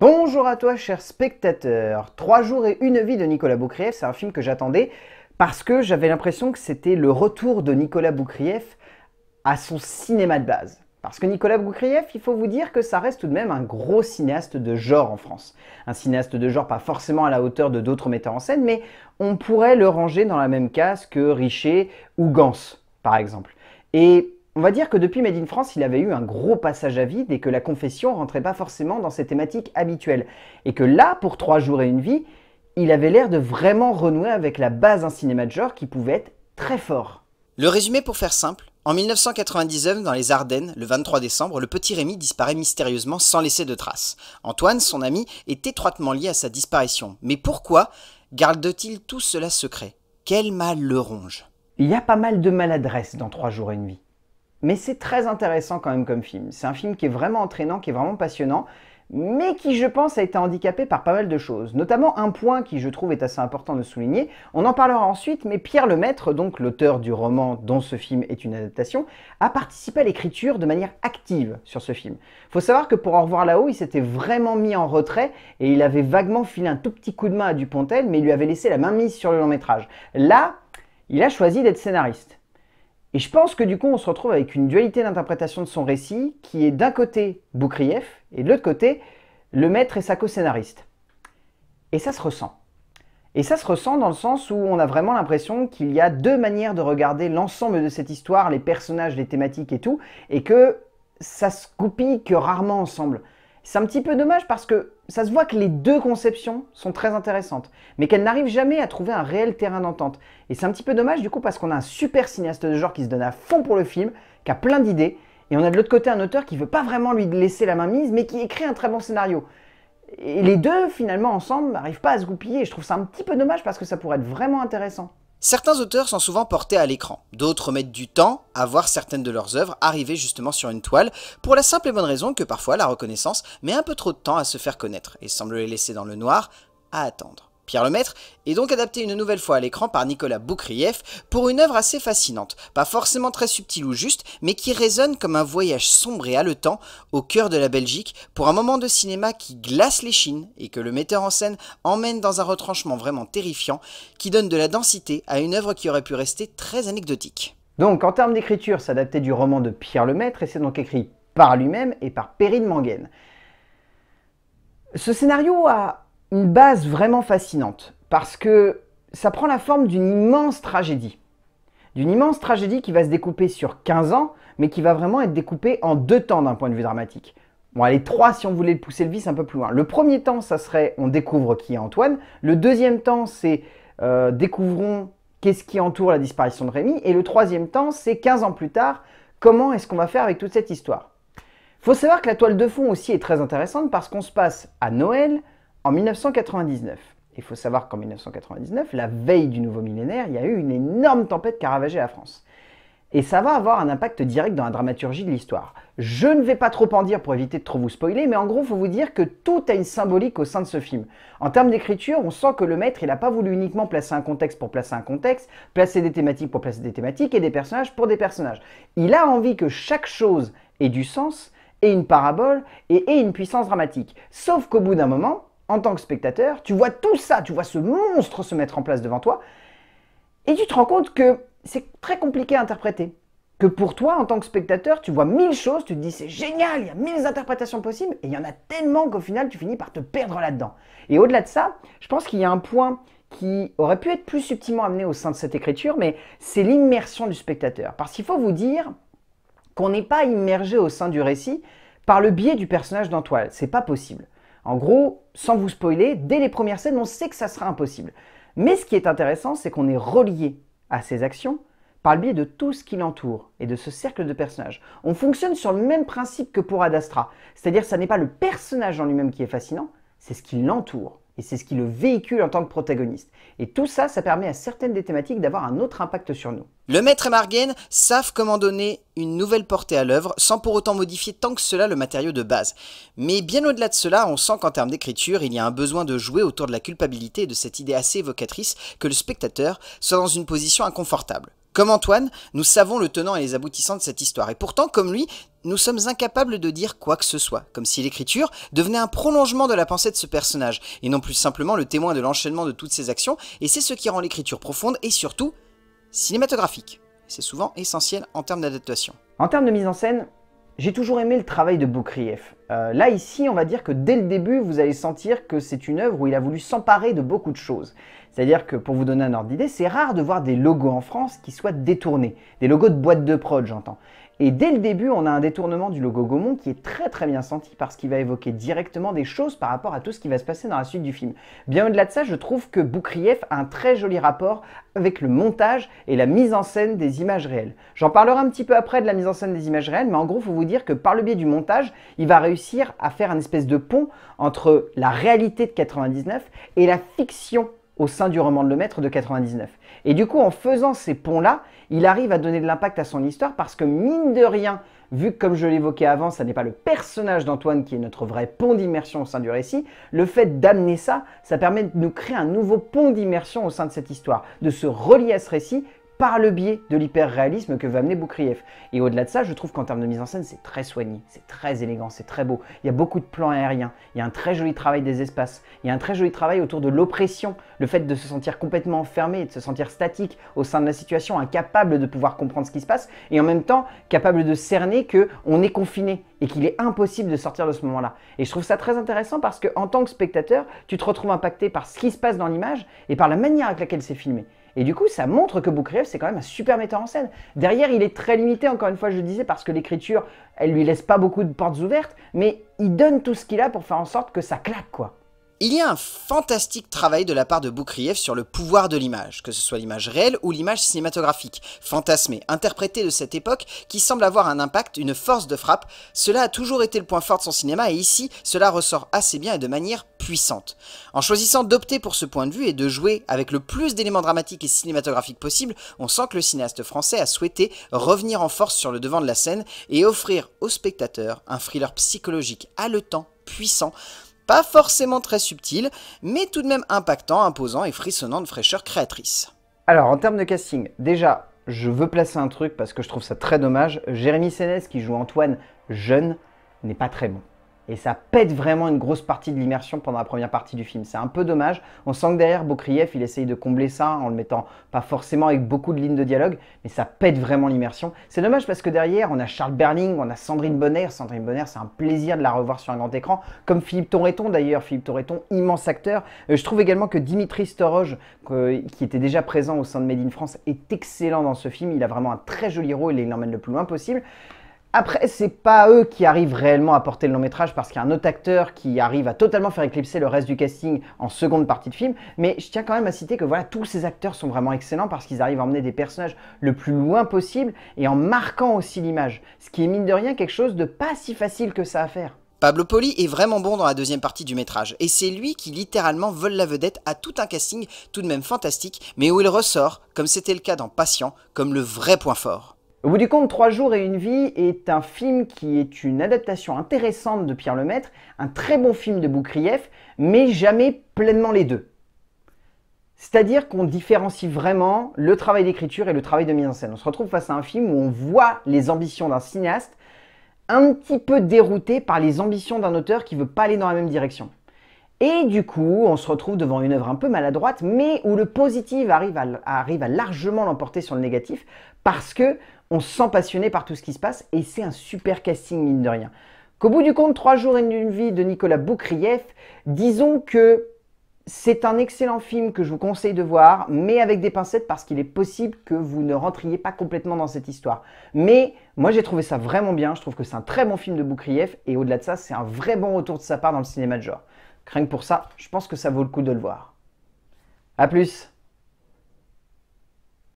Bonjour à toi, cher spectateur. Trois jours et une vie de Nicolas Boukrieff, c'est un film que j'attendais parce que j'avais l'impression que c'était le retour de Nicolas Boukrieff à son cinéma de base. Parce que Nicolas Boukrieff, il faut vous dire que ça reste tout de même un gros cinéaste de genre en France. Un cinéaste de genre pas forcément à la hauteur de d'autres metteurs en scène, mais on pourrait le ranger dans la même case que Richer ou Gans, par exemple. Et on va dire que depuis Made in France, il avait eu un gros passage à vide et que la confession rentrait pas forcément dans ses thématiques habituelles. Et que là, pour trois jours et une vie, il avait l'air de vraiment renouer avec la base d'un cinéma de genre qui pouvait être très fort. Le résumé pour faire simple, en 1999, dans les Ardennes, le 23 décembre, le petit Rémi disparaît mystérieusement sans laisser de traces. Antoine, son ami, est étroitement lié à sa disparition. Mais pourquoi garde-t-il tout cela secret Quel mal le ronge Il y a pas mal de maladresse dans Trois jours et une vie. Mais c'est très intéressant quand même comme film. C'est un film qui est vraiment entraînant, qui est vraiment passionnant, mais qui, je pense, a été handicapé par pas mal de choses. Notamment un point qui, je trouve, est assez important de souligner. On en parlera ensuite, mais Pierre Lemaître, donc l'auteur du roman dont ce film est une adaptation, a participé à l'écriture de manière active sur ce film. Faut savoir que pour en revoir là-haut, il s'était vraiment mis en retrait et il avait vaguement filé un tout petit coup de main à Dupontel, mais il lui avait laissé la main mise sur le long métrage. Là, il a choisi d'être scénariste. Et je pense que du coup, on se retrouve avec une dualité d'interprétation de son récit qui est d'un côté Boukrieff et de l'autre côté le maître et sa co-scénariste. Et ça se ressent. Et ça se ressent dans le sens où on a vraiment l'impression qu'il y a deux manières de regarder l'ensemble de cette histoire, les personnages, les thématiques et tout, et que ça se coupille que rarement ensemble. C'est un petit peu dommage parce que ça se voit que les deux conceptions sont très intéressantes, mais qu'elles n'arrivent jamais à trouver un réel terrain d'entente. Et c'est un petit peu dommage du coup parce qu'on a un super cinéaste de genre qui se donne à fond pour le film, qui a plein d'idées, et on a de l'autre côté un auteur qui veut pas vraiment lui laisser la main mise, mais qui écrit un très bon scénario. Et les deux, finalement, ensemble, n'arrivent pas à se goupiller. je trouve ça un petit peu dommage parce que ça pourrait être vraiment intéressant. Certains auteurs sont souvent portés à l'écran, d'autres mettent du temps à voir certaines de leurs œuvres arriver justement sur une toile, pour la simple et bonne raison que parfois la reconnaissance met un peu trop de temps à se faire connaître et semble les laisser dans le noir à attendre. Pierre Lemaître est donc adapté une nouvelle fois à l'écran par Nicolas Boukrieff pour une œuvre assez fascinante, pas forcément très subtile ou juste, mais qui résonne comme un voyage sombre et haletant au cœur de la Belgique pour un moment de cinéma qui glace les chines et que le metteur en scène emmène dans un retranchement vraiment terrifiant qui donne de la densité à une œuvre qui aurait pu rester très anecdotique. Donc en termes d'écriture, s'adapter du roman de Pierre Lemaître et c'est donc écrit par lui-même et par Perrine Manguen. Ce scénario a une base vraiment fascinante, parce que ça prend la forme d'une immense tragédie. D'une immense tragédie qui va se découper sur 15 ans, mais qui va vraiment être découpée en deux temps d'un point de vue dramatique. Bon, allez, trois si on voulait pousser le vice un peu plus loin. Le premier temps, ça serait on découvre qui est Antoine. Le deuxième temps, c'est euh, découvrons qu'est-ce qui entoure la disparition de Rémi. Et le troisième temps, c'est 15 ans plus tard, comment est-ce qu'on va faire avec toute cette histoire. Faut savoir que la toile de fond aussi est très intéressante parce qu'on se passe à Noël, en 1999. Il faut savoir qu'en 1999, la veille du nouveau millénaire, il y a eu une énorme tempête qui a ravagé la France. Et ça va avoir un impact direct dans la dramaturgie de l'histoire. Je ne vais pas trop en dire pour éviter de trop vous spoiler, mais en gros, il faut vous dire que tout a une symbolique au sein de ce film. En termes d'écriture, on sent que le maître, il n'a pas voulu uniquement placer un contexte pour placer un contexte, placer des thématiques pour placer des thématiques et des personnages pour des personnages. Il a envie que chaque chose ait du sens, ait une parabole et ait une puissance dramatique. Sauf qu'au bout d'un moment, en tant que spectateur, tu vois tout ça, tu vois ce monstre se mettre en place devant toi, et tu te rends compte que c'est très compliqué à interpréter. Que pour toi, en tant que spectateur, tu vois mille choses, tu te dis c'est génial, il y a mille interprétations possibles, et il y en a tellement qu'au final, tu finis par te perdre là-dedans. Et au-delà de ça, je pense qu'il y a un point qui aurait pu être plus subtilement amené au sein de cette écriture, mais c'est l'immersion du spectateur. Parce qu'il faut vous dire qu'on n'est pas immergé au sein du récit par le biais du personnage d'Antoine. C'est pas possible. En gros, sans vous spoiler, dès les premières scènes, on sait que ça sera impossible. Mais ce qui est intéressant, c'est qu'on est relié à ces actions par le biais de tout ce qui l'entoure et de ce cercle de personnages. On fonctionne sur le même principe que pour Adastra, c'est-à-dire que ce n'est pas le personnage en lui-même qui est fascinant, c'est ce qui l'entoure. Et c'est ce qui le véhicule en tant que protagoniste. Et tout ça, ça permet à certaines des thématiques d'avoir un autre impact sur nous. Le maître et Margaine savent comment donner une nouvelle portée à l'œuvre sans pour autant modifier tant que cela le matériau de base. Mais bien au-delà de cela, on sent qu'en termes d'écriture, il y a un besoin de jouer autour de la culpabilité et de cette idée assez évocatrice que le spectateur soit dans une position inconfortable. Comme Antoine, nous savons le tenant et les aboutissants de cette histoire, et pourtant, comme lui, nous sommes incapables de dire quoi que ce soit, comme si l'écriture devenait un prolongement de la pensée de ce personnage, et non plus simplement le témoin de l'enchaînement de toutes ses actions, et c'est ce qui rend l'écriture profonde et surtout cinématographique. C'est souvent essentiel en termes d'adaptation. En termes de mise en scène, j'ai toujours aimé le travail de Boukrieff. Euh, là, ici, on va dire que dès le début, vous allez sentir que c'est une œuvre où il a voulu s'emparer de beaucoup de choses. C'est-à-dire que, pour vous donner un ordre d'idée, c'est rare de voir des logos en France qui soient détournés. Des logos de boîtes de prod, j'entends. Et dès le début, on a un détournement du logo Gaumont qui est très très bien senti parce qu'il va évoquer directement des choses par rapport à tout ce qui va se passer dans la suite du film. Bien au-delà de ça, je trouve que Boukrieff a un très joli rapport avec le montage et la mise en scène des images réelles. J'en parlerai un petit peu après de la mise en scène des images réelles, mais en gros, il faut vous dire que par le biais du montage, il va réussir à faire un espèce de pont entre la réalité de 99 et la fiction au sein du roman de Le Maître de 99. Et du coup, en faisant ces ponts-là, il arrive à donner de l'impact à son histoire parce que mine de rien, vu que comme je l'évoquais avant, ça n'est pas le personnage d'Antoine qui est notre vrai pont d'immersion au sein du récit, le fait d'amener ça, ça permet de nous créer un nouveau pont d'immersion au sein de cette histoire, de se relier à ce récit par le biais de l'hyper-réalisme que va amener Boukrieff. Et au-delà de ça, je trouve qu'en termes de mise en scène, c'est très soigné, c'est très élégant, c'est très beau. Il y a beaucoup de plans aériens, il y a un très joli travail des espaces, il y a un très joli travail autour de l'oppression, le fait de se sentir complètement enfermé, de se sentir statique au sein de la situation, incapable de pouvoir comprendre ce qui se passe, et en même temps capable de cerner qu'on est confiné et qu'il est impossible de sortir de ce moment-là. Et je trouve ça très intéressant parce qu'en tant que spectateur, tu te retrouves impacté par ce qui se passe dans l'image et par la manière avec laquelle c'est filmé. Et du coup, ça montre que Boukriev, c'est quand même un super metteur en scène. Derrière, il est très limité, encore une fois, je le disais, parce que l'écriture, elle lui laisse pas beaucoup de portes ouvertes, mais il donne tout ce qu'il a pour faire en sorte que ça claque, quoi. Il y a un fantastique travail de la part de Boukriev sur le pouvoir de l'image, que ce soit l'image réelle ou l'image cinématographique, fantasmée, interprétée de cette époque, qui semble avoir un impact, une force de frappe. Cela a toujours été le point fort de son cinéma et ici, cela ressort assez bien et de manière puissante. En choisissant d'opter pour ce point de vue et de jouer avec le plus d'éléments dramatiques et cinématographiques possible, on sent que le cinéaste français a souhaité revenir en force sur le devant de la scène et offrir au spectateur un thriller psychologique haletant, puissant, pas forcément très subtil, mais tout de même impactant, imposant et frissonnant de fraîcheur créatrice. Alors en termes de casting, déjà, je veux placer un truc parce que je trouve ça très dommage. Jérémy Sénès qui joue Antoine jeune n'est pas très bon. Et ça pète vraiment une grosse partie de l'immersion pendant la première partie du film. C'est un peu dommage. On sent que derrière, Bokriev, il essaye de combler ça en le mettant pas forcément avec beaucoup de lignes de dialogue, mais ça pète vraiment l'immersion. C'est dommage parce que derrière, on a Charles Berling, on a Sandrine Bonner. Sandrine Bonner, c'est un plaisir de la revoir sur un grand écran. Comme Philippe Torreton d'ailleurs. Philippe Torreton, immense acteur. Euh, je trouve également que Dimitri Storoj, qui était déjà présent au sein de Made in France, est excellent dans ce film. Il a vraiment un très joli rôle et il l'emmène le plus loin possible. Après, c'est pas eux qui arrivent réellement à porter le long métrage parce qu'il y a un autre acteur qui arrive à totalement faire éclipser le reste du casting en seconde partie de film. Mais je tiens quand même à citer que voilà, tous ces acteurs sont vraiment excellents parce qu'ils arrivent à emmener des personnages le plus loin possible et en marquant aussi l'image. Ce qui est mine de rien quelque chose de pas si facile que ça à faire. Pablo Poli est vraiment bon dans la deuxième partie du métrage, et c'est lui qui littéralement vole la vedette à tout un casting tout de même fantastique, mais où il ressort, comme c'était le cas dans Patient, comme le vrai point fort. Au bout du compte, Trois jours et une vie est un film qui est une adaptation intéressante de Pierre Lemaître, un très bon film de Boukrieff, mais jamais pleinement les deux. C'est-à-dire qu'on différencie vraiment le travail d'écriture et le travail de mise en scène. On se retrouve face à un film où on voit les ambitions d'un cinéaste un petit peu dérouté par les ambitions d'un auteur qui veut pas aller dans la même direction. Et du coup, on se retrouve devant une œuvre un peu maladroite, mais où le positif arrive arrive à largement l'emporter sur le négatif, parce que on se sent passionné par tout ce qui se passe et c'est un super casting, mine de rien. Qu'au bout du compte, Trois jours et une vie de Nicolas Boukrieff, disons que c'est un excellent film que je vous conseille de voir, mais avec des pincettes parce qu'il est possible que vous ne rentriez pas complètement dans cette histoire. Mais moi j'ai trouvé ça vraiment bien, je trouve que c'est un très bon film de Boukrieff et au-delà de ça, c'est un vrai bon retour de sa part dans le cinéma de genre. Rien que pour ça, je pense que ça vaut le coup de le voir. A plus